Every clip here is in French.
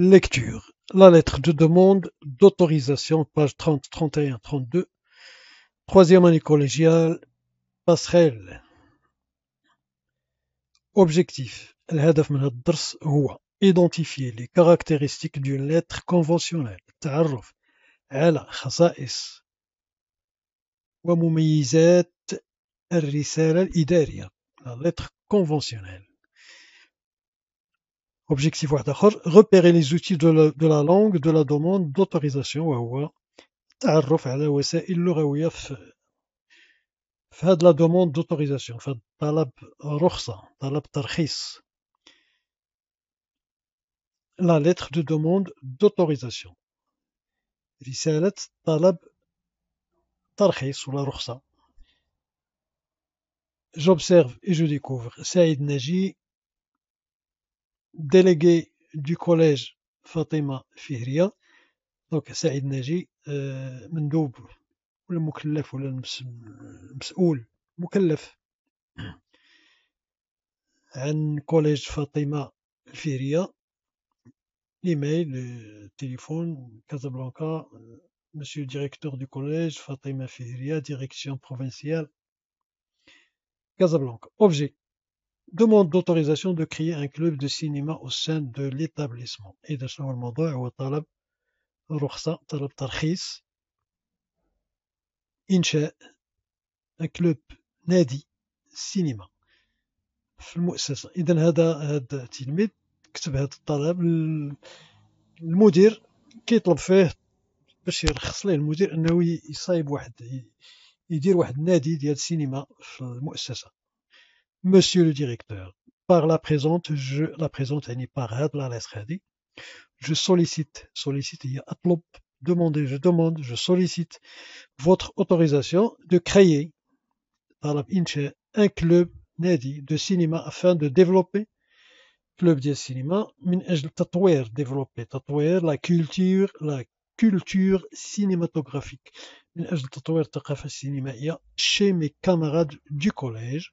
Lecture. La lettre de demande d'autorisation, page 30, 31, 32. Troisième année collégiale, passerelle. Objectif. de identifier les caractéristiques d'une lettre conventionnelle التعرف على خصائص الرسالة la lettre conventionnelle Objectif repérer les outils de la, langue de la demande d'autorisation faire de على la demande d'autorisation Faire la lettre de demande d'autorisation J'observe et je découvre délégué du collège فاطمة الفهرية دونك سعيد ناجي مندوب ولا مكلف ولا مسؤول مكلف عن كوليج فاطمة الفهرية ايميل تليفون كازابلانكا monsieur le directeur du collège Fatima Fihria, direction provinciale Casablanca. Objet. demande d'autorisation de créer un club de cinéma au sein de l'établissement إذا شنو الموضوع هو طلب رخصة طلب ترخيص إنشاء ان كلوب نادي سينما في المؤسسة إذا هذا هذا التلميذ كتب هذا الطلب المدير كيطلب فيه باش يرخص ليه المدير أنه يصايب واحد يدير واحد النادي ديال السينما في المؤسسة Monsieur le directeur, par la présente, je, la présente, je sollicite, sollicite, il y a demandez, je demande, je sollicite votre autorisation de créer, par la un club nadi de cinéma afin de développer club de cinéma, développer, la culture, la culture cinématographique, chez mes camarades du collège,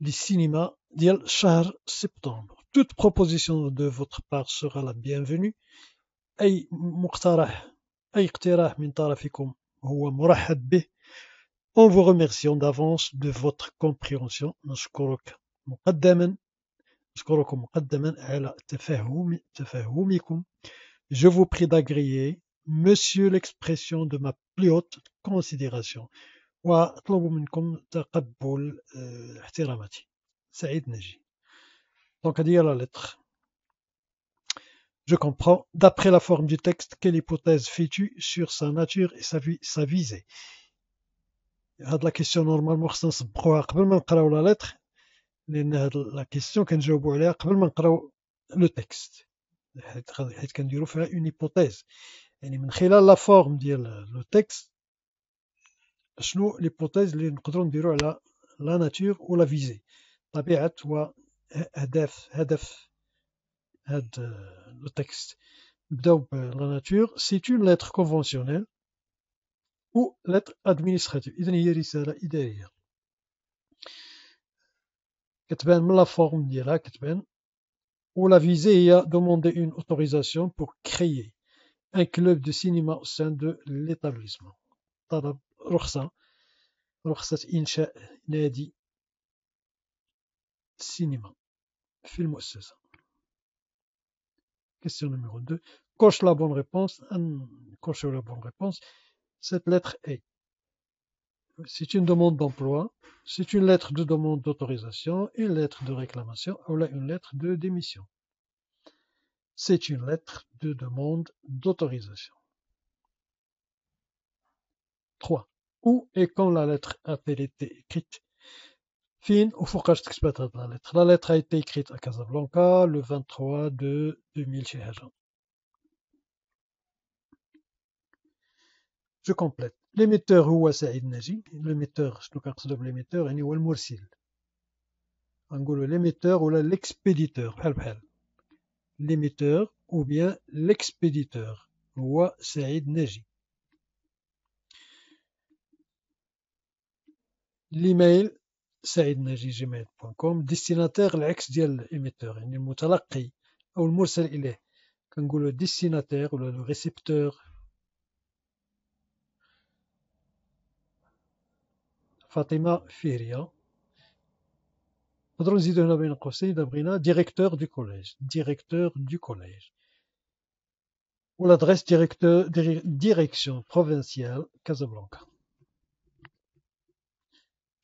du cinéma d'El 4 Septembre. Toute proposition de votre part sera la bienvenue. أي مقترح أي اقتراح من طرفكم هو مرحب En vous remerciant d'avance de votre compréhension. نشكرك مقدما نشكركم مقدما على تفهم تفهمكم. Je vous prie d'agréer, monsieur, l'expression de ma plus haute considération. Donc, à dire la lettre. Je comprends. D'après la forme du texte, quelle hypothèse fais-tu sur sa nature et sa visée? Il y a de la question, normalement, sans se croire, comment on croit la lettre. Il y la question, quand on dit au bout, comment on croit le texte. Il y faire une hypothèse. Il y a de la forme, du texte l'hypothèse, nous pouvons du la nature ou la visée. Tabiète, le texte, la nature, c'est une lettre conventionnelle ou lettre administrative. Idéalement, la forme dira, ou la visée, a demandé une autorisation pour créer un club de cinéma au sein de l'établissement. رخصة رخصة إنشاء نادي سينما في المؤسسة Question numéro 2. Coche la bonne réponse. Coche la bonne réponse. Cette lettre est. C'est une demande d'emploi. C'est une lettre de demande d'autorisation. Une lettre de réclamation. Ou là, une lettre de démission. C'est une lettre de demande d'autorisation. 3 où et quand la lettre a-t-elle été écrite la lettre La lettre a été écrite à Casablanca le 23 de 2000 chez Je complète. L'émetteur هو saïd Naji, l'émetteur ou pas l'émetteur يعني هو المرسل gros, l'émetteur ou l'expéditeur l'émetteur ou bien l'expéditeur هو saïd Naji. l'email saidnajigmail.com destinataire l'ex ديال l'émetteur le المتلقي le المرسل اليه كنقولوا destinataire ou le récepteur Fatima Firia Padron نزيدو هنا بين directeur du collège, directeur du collège, ou l'adresse directeur direction provinciale Casablanca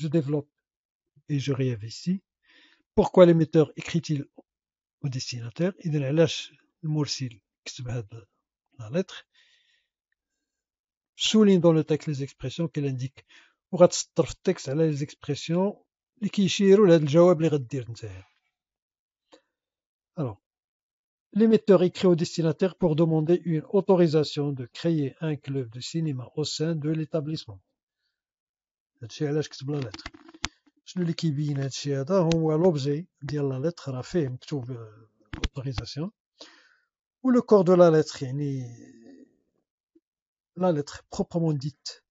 je développe et je réinvestis. Pourquoi l'émetteur écrit-il au destinataire Il lâche le la lettre. Souligne dans le texte les expressions qu'elle indique. Pour le texte, les expressions Alors, l'émetteur écrit au destinataire pour demander une autorisation de créer un club de cinéma au sein de l'établissement. Eh, la lettre. Je ne lis qui à l'objet la lettre. a Femme, autorisation. Ou le corps de la lettre ni la lettre proprement dite.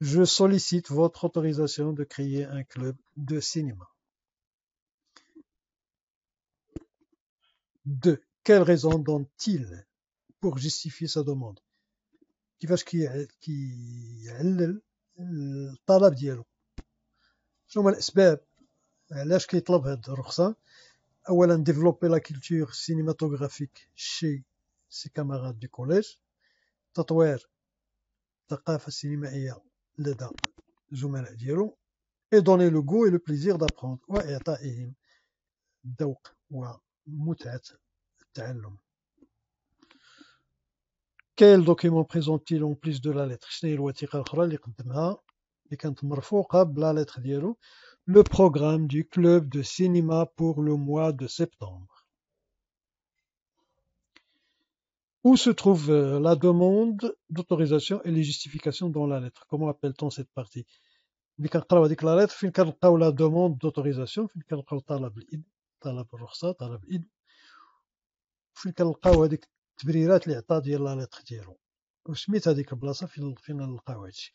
Je sollicite votre autorisation de créer un club de cinéma. de Quelles raisons donne-t-il pour justifier sa demande Qui va ce qui elle. الطلب ديالو شنو هما الاسباب علاش كيطلب هاد الرخصه اولا ديفلوبي لا كولتور سينيماتوغرافيك شي سي كاماراد دي كوليج تطوير الثقافه السينمائيه لدى الزملاء ديالو اي دوني لو غو اي لو بليزير دابخوند واعطائهم الذوق ومتعه التعلم quel document présente-t-il en plus de la lettre hein, le programme du club de cinéma pour le mois de septembre. Où se trouve euh, la demande d'autorisation et les justifications dans la lettre Comment appelle-t-on cette partie la lettre, la demande d'autorisation, التبريرات اللي عطا ديال لا ديالو وسميت هذيك البلاصه فين فين نلقاو هادشي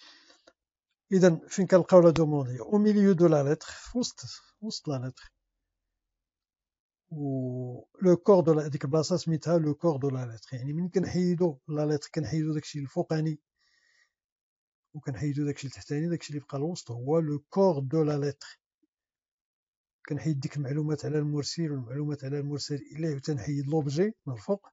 اذا فين كنلقاو لا دوموند او ميليو دو لا ليتر في وسط وسط لا ليتر و لو كور دو هذيك البلاصه سميتها لو كور دو لا ليتر يعني ملي كنحيدو لا ليتر كنحيدو داكشي الفوقاني وكنحيدو داكشي التحتاني داكشي اللي بقى الوسط هو لو كور دو لا ليتر كنحيد ديك المعلومات على المرسل والمعلومات على المرسل اليه وتنحيد لوبجي من الفوق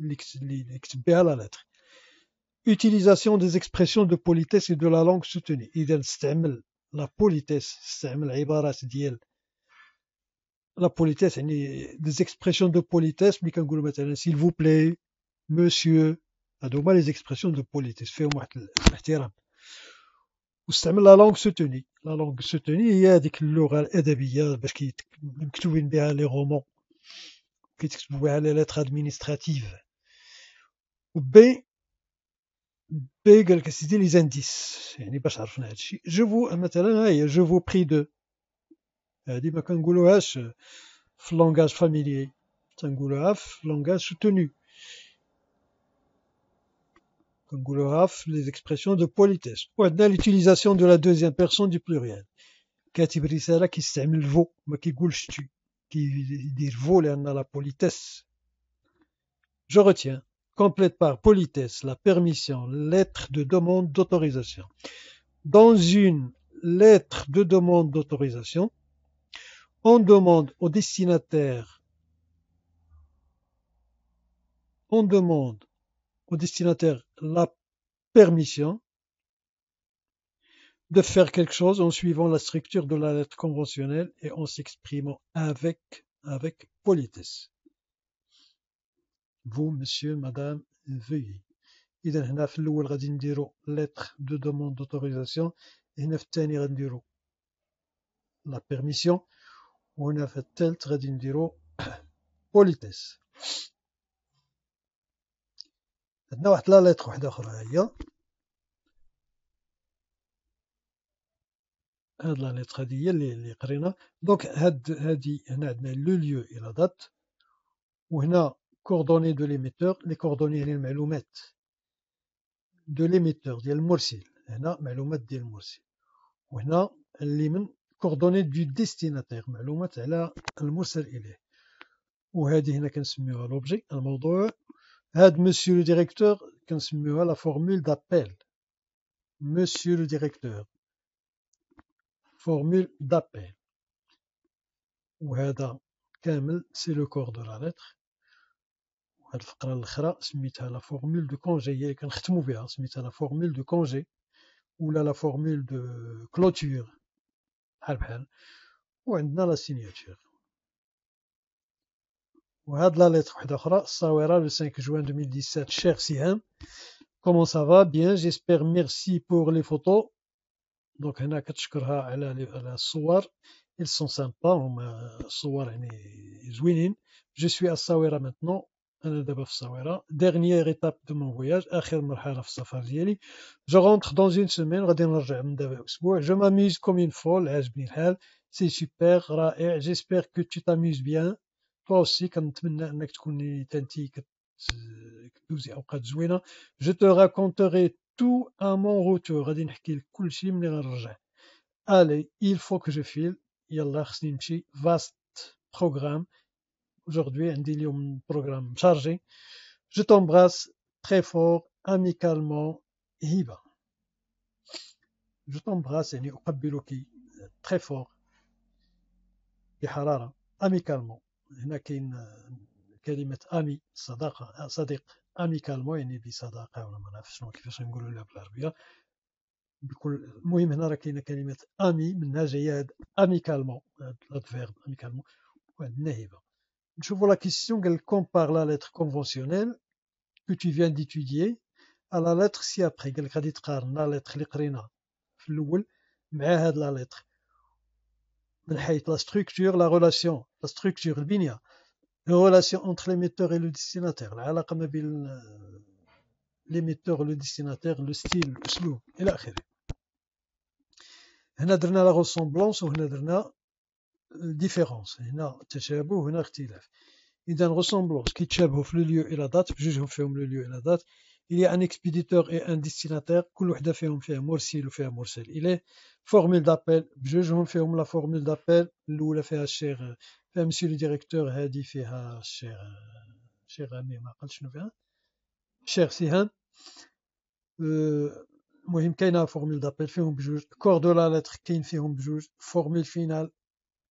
l'XB à la lettre. Utilisation des expressions de politesse et de la langue soutenue. Idel stemel, la politesse stemel, ibaras diel. La politesse, des expressions de politesse, mais quand vous s'il vous plaît, monsieur, adoma les expressions de politesse, faites moi la langue soutenue. La langue soutenue, il y a des l'oral parce qu'il trouve bien les romans, qui y a les lettres administratives. B, B les indices pas je vous je vous prie de dit ma langage familier langage soutenu les expressions de politesse ou l'utilisation de la deuxième personne du pluriel je retiens complète par politesse la permission, lettre de demande d'autorisation. Dans une lettre de demande d'autorisation, on demande au destinataire on demande au destinataire la permission de faire quelque chose en suivant la structure de la lettre conventionnelle et en s'exprimant avec, avec politesse vous, monsieur, madame, veuillez. اذا هنا في الاول غادي نديرو lettre de demande d'autorisation هنا في الثاني la permission وهنا في politesse عندنا واحد lettre واحدة هي lettre اللي قرينا دونك هاد هنا عندنا lieu et la date وهنا coordonnées de l'émetteur, les coordonnées de l'émetteur, de l'émetteur, de les de l'émetteur, de Les de les coordonnées du destinataire, de l'émetteur, le l'émetteur, Ici, on a l'objet, monsieur le directeur, la formule d'appel, monsieur le directeur, formule d'appel, c'est le corps de la lettre, la formule de congé, la formule de congé, ou la la formule de clôture. le 5 juin 2017. Cher comment ça va Bien. J'espère. Merci pour les photos. Donc, merci. a Ils sont sont sympas. Ils sont sympas. Je suis Dernière étape de mon voyage, je rentre dans une semaine, je m'amuse comme une folle, c'est super, j'espère que tu t'amuses bien. Toi aussi, je te raconterai tout à mon retour. Allez, il faut que je file. Vaste programme aujourd'hui un dilium programme chargé. Je t'embrasse très fort, amicalement, Hiba. Je t'embrasse, يعني أقبلك très fort بحرارة amicalement. هنا كاين كلمة أمي صداقة صديق اميكالمو يعني بصداقه ولا ما نعرف شنو كيفاش نقولوا لها بالعربيه بكل المهم هنا راه كاينه كلمه امي منها جايه هاد اميكالمو هاد الفيرب اميكالمو وهاد الناهبه je vois la question qu'elle compare la lettre conventionnelle que tu viens d'étudier à la lettre ci-après qu'elle غادي la lettre l'écrina mais la lettre la structure la relation la structure البنيه la relation entre l'émetteur et le destinataire la euh, l'émetteur le destinataire le style le la اخره هنا درنا la ressemblance la euh, différence. Il donne ressemblance. un le lieu et la date. le lieu et la date. Il y a un expéditeur et un destinataire. Couleur de formule Il est formule d'appel. ferme la formule d'appel. Lou, euh, monsieur le directeur. il euh, formule d'appel. Corps la Formule finale.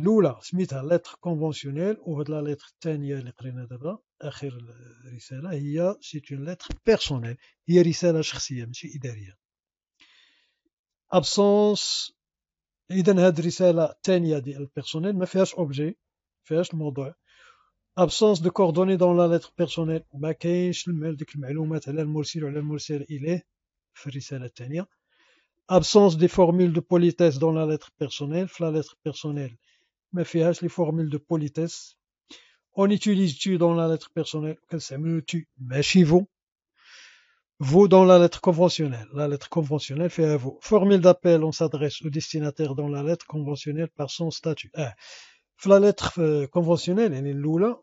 Lula c'est une lettre conventionnelle, ou la lettre ténia, c'est une lettre personnelle, il a une lettre personnelle, il y a une lettre personnelle, il lettre personnelle, il a lettre personnelle, il y a une lettre il y a lettre personnelle, il y a il y a lettre personnelle, il y a lettre il y a lettre il lettre il mais les les formules de politesse. On utilise tu dans la lettre personnelle mieux tu chez vous vous dans la lettre conventionnelle la lettre conventionnelle fait à vous formule d'appel on s'adresse au destinataire dans la lettre conventionnelle par son statut la lettre conventionnelle يعني الاولى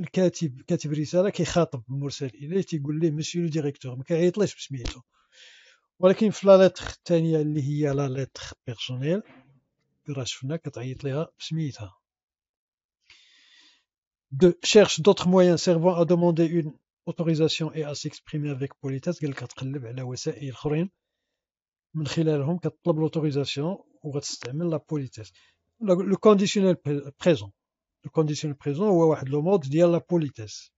الكاتب كاتب رساله كيخاطب المرسل اليه تيقول ليه مسيو لو ديريكتور ما de cherche d'autres moyens servant à demander une autorisation et à s'exprimer avec politesse l'autorisation la politesse le conditionnel présent le conditionnel présent ou le mode la politesse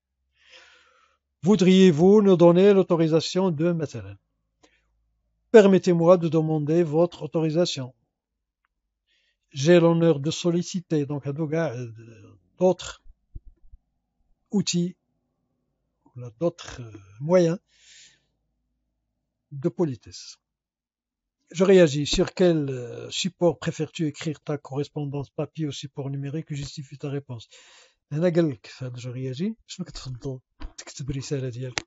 voudriez-vous nous donner l'autorisation de مثلا permettez-moi de demander votre autorisation j'ai l'honneur de solliciter donc à euh, d'autres outils, d'autres euh, moyens de politesse. Je réagis. Sur quel euh, support préfères-tu écrire ta correspondance papier ou support numérique que justifie ta réponse Je قال لك في رياجي شنو كتفضل تكتب ديالك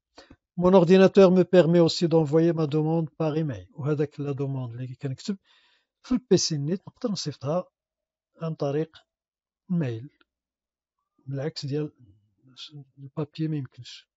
Mon ordinateur me permet aussi d'envoyer ma demande par email. Ou avec la demande, les gars, je sur le PC net, je vais le en tariq mail. C'est-à-dire le papier, même plus.